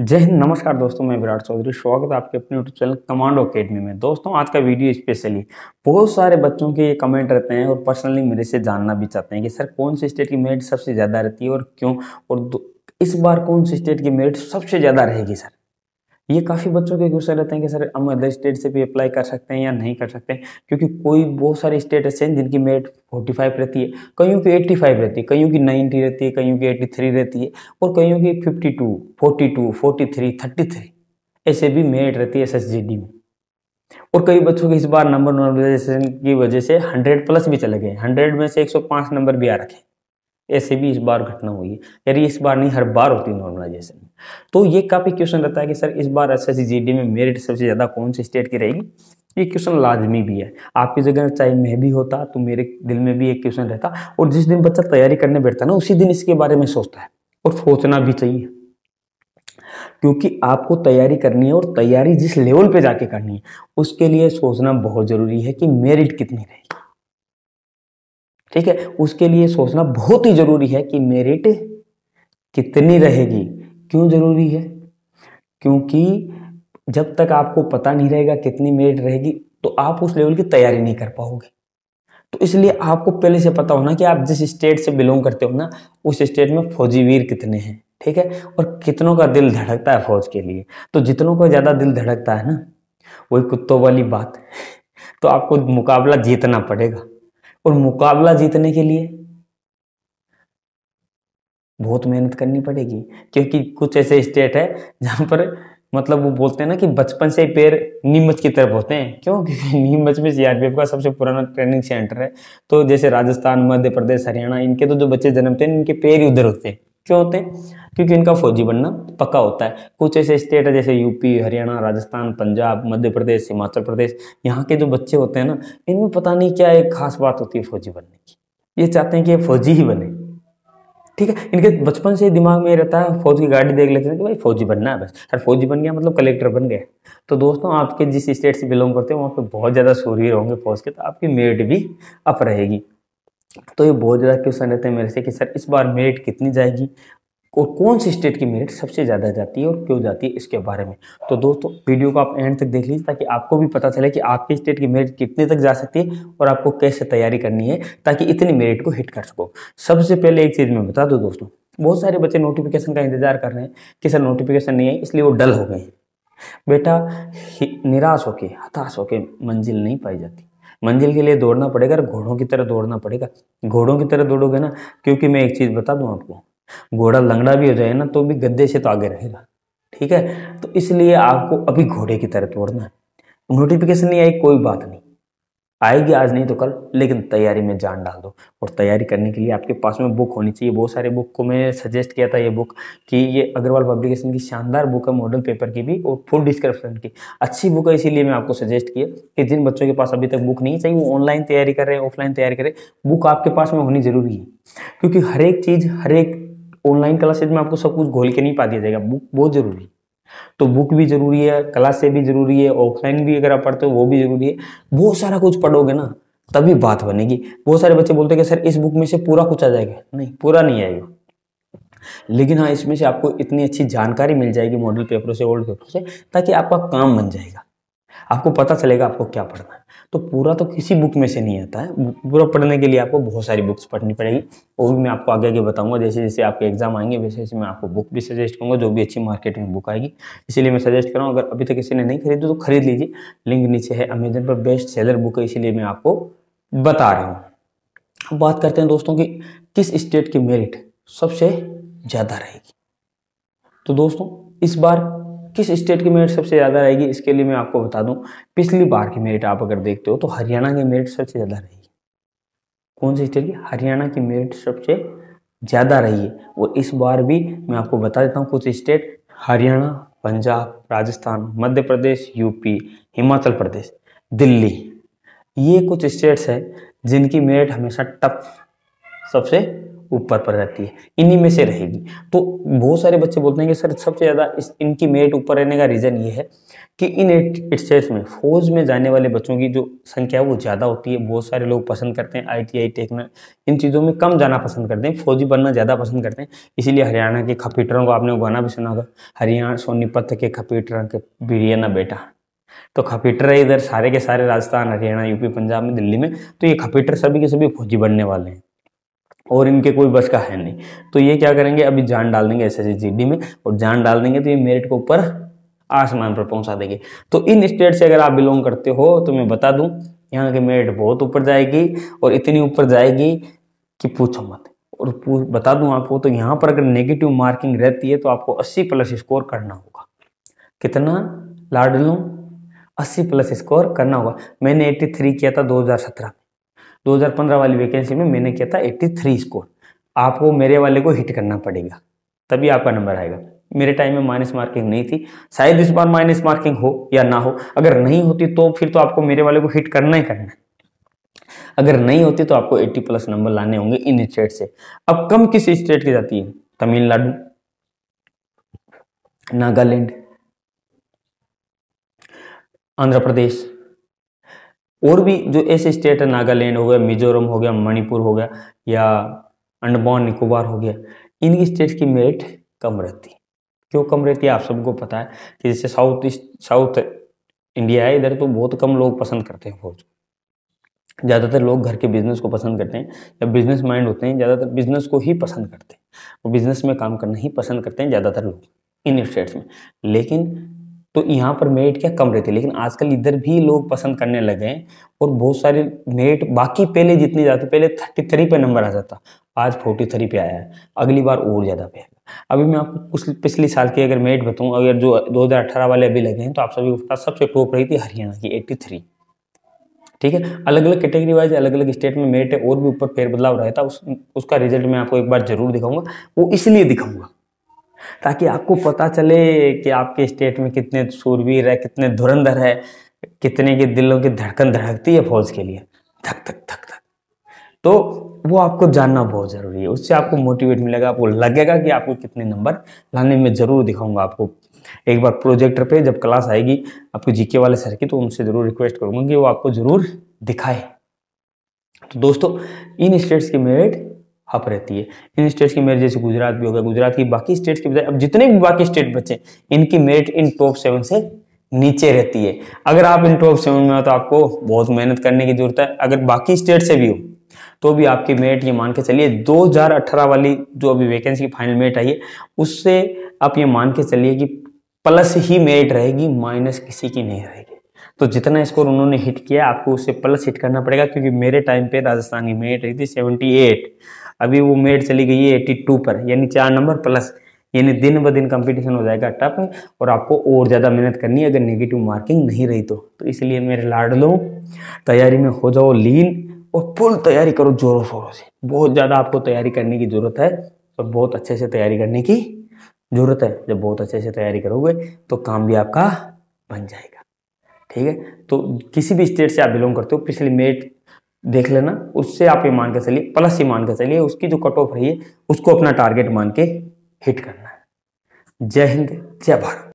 जय हिंद नमस्कार दोस्तों मैं विराट चौधरी स्वागत है आपके अपने यूट्यूब चैनल कमांडो अकेडमी में दोस्तों आज का वीडियो स्पेशली बहुत सारे बच्चों के ये कमेंट रहते हैं और पर्सनली मेरे से जानना भी चाहते हैं कि सर कौन सी स्टेट की मेरिट सबसे ज़्यादा रहती है और क्यों और इस बार कौन सी स्टेट की मेरिट सबसे ज़्यादा रहेगी सर ये काफ़ी बच्चों के क्वेश्चन रहते हैं कि सर हम अदर स्टेट से भी अप्लाई कर सकते हैं या नहीं कर सकते क्योंकि कोई बहुत सारे स्टेट ऐसे हैं जिनकी मेरिट फोर्टी फाइव रहती है कईयों की एट्टी फाइव रहती है कईयों की नाइन्टी रहती है कईयों की एट्टी थ्री रहती है और कईयों की fifty two forty two forty three thirty three ऐसे भी मेरिट रहती है एस एस जी डी में और कई बच्चों के इस बार नंबर नॉर्मलाइजेशन की वजह से हंड्रेड प्लस भी चले गए हंड्रेड में से एक सौ पाँच नंबर भी आ रखे ऐसे भी इस बार घटना हुई है यार इस बार नहीं हर बार होती है नॉर्मलाइजेशन तो ये काफ़ी क्वेश्चन रहता है कि सर इस बार एस एस में मेरिट सबसे ज़्यादा कौन सी स्टेट की रहेगी ये क्वेश्चन लाजमी भी है आपकी जगह चाहे मैं भी होता तो मेरे दिल में भी एक क्वेश्चन रहता और जिस दिन बच्चा तैयारी करने बैठता ना उसी दिन इसके बारे में सोचता है और सोचना भी चाहिए क्योंकि आपको तैयारी करनी है और तैयारी जिस लेवल पे जाके करनी है उसके लिए सोचना बहुत ज़रूरी है कि मेरिट कितनी रहेगी ठीक है उसके लिए सोचना बहुत ही जरूरी है कि मेरिट कितनी रहेगी क्यों जरूरी है क्योंकि जब तक आपको पता नहीं रहेगा कितनी मेरिट रहेगी तो आप उस लेवल की तैयारी नहीं कर पाओगे तो इसलिए आपको पहले से पता होना कि आप जिस स्टेट से बिलोंग करते हो ना उस स्टेट में फौजी वीर कितने हैं ठीक है और कितनों का दिल धड़कता है फौज के लिए तो जितनों का ज़्यादा दिल धड़कता है ना वही कुत्तों वाली बात तो आपको मुकाबला जीतना पड़ेगा और मुकाबला जीतने के लिए बहुत मेहनत करनी पड़ेगी क्योंकि कुछ ऐसे स्टेट है जहां पर मतलब वो बोलते हैं ना कि बचपन से ही पैर नीमच की तरफ होते हैं क्यों क्योंकि नीमच में सीआरपीएफ का सबसे पुराना ट्रेनिंग सेंटर है तो जैसे राजस्थान मध्य प्रदेश हरियाणा इनके तो जो बच्चे जन्मते हैं इनके पैर ही उधर होते हैं क्यों होते हैं क्योंकि इनका फौजी बनना पक्का होता है कुछ ऐसे स्टेट है जैसे यूपी हरियाणा राजस्थान पंजाब मध्य प्रदेश हिमाचल प्रदेश यहाँ के जो बच्चे होते हैं ना इनमें पता नहीं क्या एक खास बात होती है फौजी बनने की ये चाहते हैं कि ये फौजी ही बने ठीक है इनके बचपन से दिमाग में रहता है फौज की गाड़ी देख लेते हैं कि भाई फौजी बनना है बस अरे फौजी बन गया मतलब कलेक्टर बन गया तो दोस्तों आपके जिस स्टेट से बिलोंग करते हो वहाँ पे बहुत ज़्यादा सूर्य होंगे फौज के तो आपकी मेरिट भी अप रहेगी तो ये बहुत ज़्यादा क्वेश्चन रहते हैं मेरे से कि सर इस बार मेरिट कितनी जाएगी और कौन सी स्टेट की मेरिट सबसे ज़्यादा जाती है और क्यों जाती है इसके बारे में तो दोस्तों वीडियो को आप एंड तक देख लीजिए ताकि आपको भी पता चले कि आपकी स्टेट की मेरिट कितने तक जा सकती है और आपको कैसे तैयारी करनी है ताकि इतनी मेरिट को हिट कर सको सबसे पहले एक चीज़ मैं बता दूँ दोस्तों बहुत सारे बच्चे नोटिफिकेशन का इंतजार कर रहे हैं कि सर नोटिफिकेशन नहीं है इसलिए वो डल हो गए बेटा निराश होके हताश होके मंजिल नहीं पाई जाती मंजिल के लिए दौड़ना पड़ेगा और घोड़ों की तरह दौड़ना पड़ेगा घोड़ों की तरह दौड़ोगे ना क्योंकि मैं एक चीज़ बता दूं आपको घोड़ा लंगड़ा भी हो जाए ना तो भी गद्दे से तो आगे रहेगा ठीक है तो इसलिए आपको अभी घोड़े की तरह दौड़ना है नोटिफिकेशन नहीं आई कोई बात नहीं आएगी आज नहीं तो कल लेकिन तैयारी में जान डाल दो और तैयारी करने के लिए आपके पास में बुक होनी चाहिए बहुत सारे बुक को मैं सजेस्ट किया था ये बुक कि ये अग्रवाल पब्लिकेशन की शानदार बुक है मॉडल पेपर की भी और फुल डिस्क्रिप्शन की अच्छी बुक है इसीलिए मैं आपको सजेस्ट किया कि जिन बच्चों के पास अभी तक बुक नहीं चाहिए वो ऑनलाइन तैयारी कर रहे हैं ऑफलाइन तैयारी कर रहे बुक आपके पास में होनी जरूरी है क्योंकि हर एक चीज़ हर एक ऑनलाइन क्लासेज में आपको सब कुछ घोल के नहीं पा दिया जाएगा बुक बहुत जरूरी है तो बुक भी जरूरी है क्लास से भी जरूरी है ऑफलाइन भी अगर आप पढ़ते हो वो भी जरूरी है बहुत सारा कुछ पढ़ोगे ना तभी बात बनेगी बहुत सारे बच्चे बोलते हैं कि सर इस बुक में से पूरा कुछ आ जाएगा नहीं पूरा नहीं आएगा लेकिन हाँ इसमें से आपको इतनी अच्छी जानकारी मिल जाएगी मॉडल पेपरों से ओल्ड पेपरों से ताकि आपका काम बन जाएगा आपको पता चलेगा आपको क्या पढ़ना है तो पूरा तो किसी बुक में से नहीं आता है पूरा पढ़ने के लिए आपको बहुत सारी बुक्स पढ़नी पड़ेगी वो भी मैं आपको आगे आगे बताऊंगा जैसे जैसे आपके एग्जाम आएंगे वैसे वैसे मैं आपको बुक भी सजेस्ट करूंगा जो भी अच्छी मार्केट में बुक आएगी इसीलिए मैं सजेस्ट कर रहा हूँ अगर अभी तक किसी ने नहीं खरीदी तो खरीद लीजिए लिंक नीचे है अमेजन पर बेस्ट सेलर बुक है इसीलिए मैं आपको बता रहा हूँ अब बात करते हैं दोस्तों की किस स्टेट की मेरिट सबसे ज़्यादा रहेगी तो दोस्तों इस बार किस स्टेट की मेरिट सबसे ज़्यादा रहेगी इसके लिए मैं आपको बता दूं पिछली बार की मेरिट आप अगर देखते हो तो हरियाणा की मेरिट सबसे ज़्यादा रहेगी कौन सी स्टेट की हरियाणा की मेरिट सबसे ज़्यादा रही है और इस बार भी मैं आपको बता देता हूँ कुछ स्टेट हरियाणा पंजाब राजस्थान मध्य प्रदेश यूपी हिमाचल प्रदेश दिल्ली ये कुछ स्टेट्स हैं जिनकी मेरिट हमेशा टफ सबसे ऊपर पर रहती है इन्हीं में से रहेगी तो बहुत सारे बच्चे बोलते हैं कि सर सबसे ज़्यादा इस इनकी मेरिट ऊपर रहने का रीज़न ये है कि इन स्टेट्स में फौज में जाने वाले बच्चों की जो संख्या है वो ज़्यादा होती है बहुत सारे लोग पसंद करते हैं आई टी आई इन चीज़ों में कम जाना पसंद करते हैं फौजी बनना ज़्यादा पसंद करते हैं इसीलिए हरियाणा के खपीटरों को आपने उगाना भी सुना होगा हरियाणा सोनीपत के खपीटरों के बिरियाना बेटा तो खपीटर है इधर सारे के सारे राजस्थान हरियाणा यूपी पंजाब में दिल्ली में तो ये खपीटर सभी के सभी फौजी बनने वाले हैं और इनके कोई बस का है नहीं तो ये क्या करेंगे अभी जान डाल देंगे एस एस में और जान डाल देंगे तो ये मेरिट के ऊपर आसमान पर पहुंचा देंगे तो इन स्टेट से अगर आप बिलोंग करते हो तो मैं बता दूं यहाँ की मेरिट बहुत ऊपर जाएगी और इतनी ऊपर जाएगी कि पूछो मत और पूछ बता दूं आपको तो यहाँ पर अगर नेगेटिव मार्किंग रहती है तो आपको 80 प्लस स्कोर करना होगा कितना लाड लूँ अस्सी प्लस स्कोर करना होगा मैंने एट्टी किया था दो में 2015 वाली वैकेंसी में मैंने किया था 83 स्कोर आपको मेरे वाले को हिट करना पड़ेगा तभी आपका नंबर आएगा मेरे टाइम में माइनस मार्किंग नहीं थी शायद इस बार माइनस मार्किंग हो या ना हो अगर नहीं होती तो फिर तो आपको मेरे वाले को हिट करना ही करना अगर नहीं होती तो आपको 80 प्लस नंबर लाने होंगे इन स्टेट से अब कम किस स्टेट की जाती है तमिलनाडु नागालैंड आंध्र प्रदेश और भी जो ऐसे स्टेट है नागालैंड हो गया मिजोरम हो गया मणिपुर हो गया या अंडमान निकोबार हो गया इनकी स्टेट की मेरिट कम रहती है क्यों कम रहती है आप सबको पता है कि जैसे साउथ ईस्ट साउथ इंडिया है इधर तो बहुत कम लोग पसंद करते हैं फौज ज़्यादातर लोग घर के बिजनेस को पसंद करते हैं या बिजनेस माइंड होते हैं ज़्यादातर बिजनेस को ही पसंद करते हैं वो बिजनेस में काम करना ही पसंद करते हैं ज़्यादातर लोग इन स्टेट्स में लेकिन तो यहाँ पर मेरिट क्या कम रहती है लेकिन आजकल इधर भी लोग पसंद करने लगे हैं और बहुत सारे मेरिट बाकी पहले जितने जाते पहले थर्टी थ्री पे नंबर आ जाता आज फोर्टी थ्री पे आया है अगली बार और ज़्यादा पे आएगा अभी मैं आपको कुछ पिछले साल की अगर मेरिट बताऊँ अगर जो दो वाले अभी लगे हैं तो आप सभी उसका सबसे टॉप रही थी हरियाणा की एट्टी ठीक है अलग अलग कैटेगरी वाइज अलग अलग स्टेट में मेरिट और भी ऊपर बदलाव रहता उस उसका रिजल्ट मैं आपको एक बार जरूर दिखाऊंगा वो इसलिए दिखाऊंगा ताकि आपको पता चले कि आपके स्टेट में कितने सूरवीर है कितने धुरंधर है कितने के दिलों की धड़कन धड़कती है फौज के लिए धक धक धक धक तो वो आपको जानना बहुत ज़रूरी है उससे आपको मोटिवेट मिलेगा आपको लगेगा कि आपको कितने नंबर लाने में ज़रूर दिखाऊंगा आपको एक बार प्रोजेक्टर पे जब क्लास आएगी आपको जीके वाले सर की तो उनसे ज़रूर रिक्वेस्ट करूंगा कि वो आपको ज़रूर दिखाए तो दोस्तों इन स्टेट्स की मेरिट हप रहती है इन स्टेट्स की मेरिट जैसे गुजरात भी हो गया गुजरात की बाकी स्टेट्स के बजाय अब जितने भी बाकी स्टेट बचे इनकी मेरिट इन टॉप सेवन से नीचे रहती है अगर आप इन टॉप सेवन में हो तो आपको बहुत मेहनत करने की जरूरत है अगर बाकी स्टेट से भी हो तो भी आपकी मेरिट ये मान के चलिए 2018 वाली जो अभी वैकेंसी की फाइनल मेरिट आई है उससे आप ये मान के चलिए कि प्लस ही मेरिट रहेगी माइनस किसी की नहीं रहेगी तो जितना स्कोर उन्होंने हिट किया आपको उससे प्लस हिट करना पड़ेगा क्योंकि मेरे टाइम पे राजस्थान की मेरिट रही थी सेवेंटी अभी वो मेड चली गई है एट्टी पर यानी चार नंबर प्लस यानी दिन ब दिन कंपटीशन हो जाएगा टफ और आपको और ज़्यादा मेहनत करनी है अगर नेगेटिव मार्किंग नहीं रही तो तो इसलिए मेरे लाड लो तैयारी में हो जाओ लीन और फुल तैयारी करो जोरों शोरों से बहुत ज़्यादा आपको तैयारी करने की ज़रूरत है और तो बहुत अच्छे से तैयारी करने की ज़रूरत है जब बहुत अच्छे से तैयारी करोगे तो काम भी आपका बन जाएगा ठीक है तो किसी भी स्टेट से आप बिलोंग करते हो पिछले मेट देख लेना उससे आप ये मान के चलिए प्लस ही मान के चलिए उसकी जो कट ऑफ रही है उसको अपना टारगेट मान के हिट करना है जय हिंद जय भारत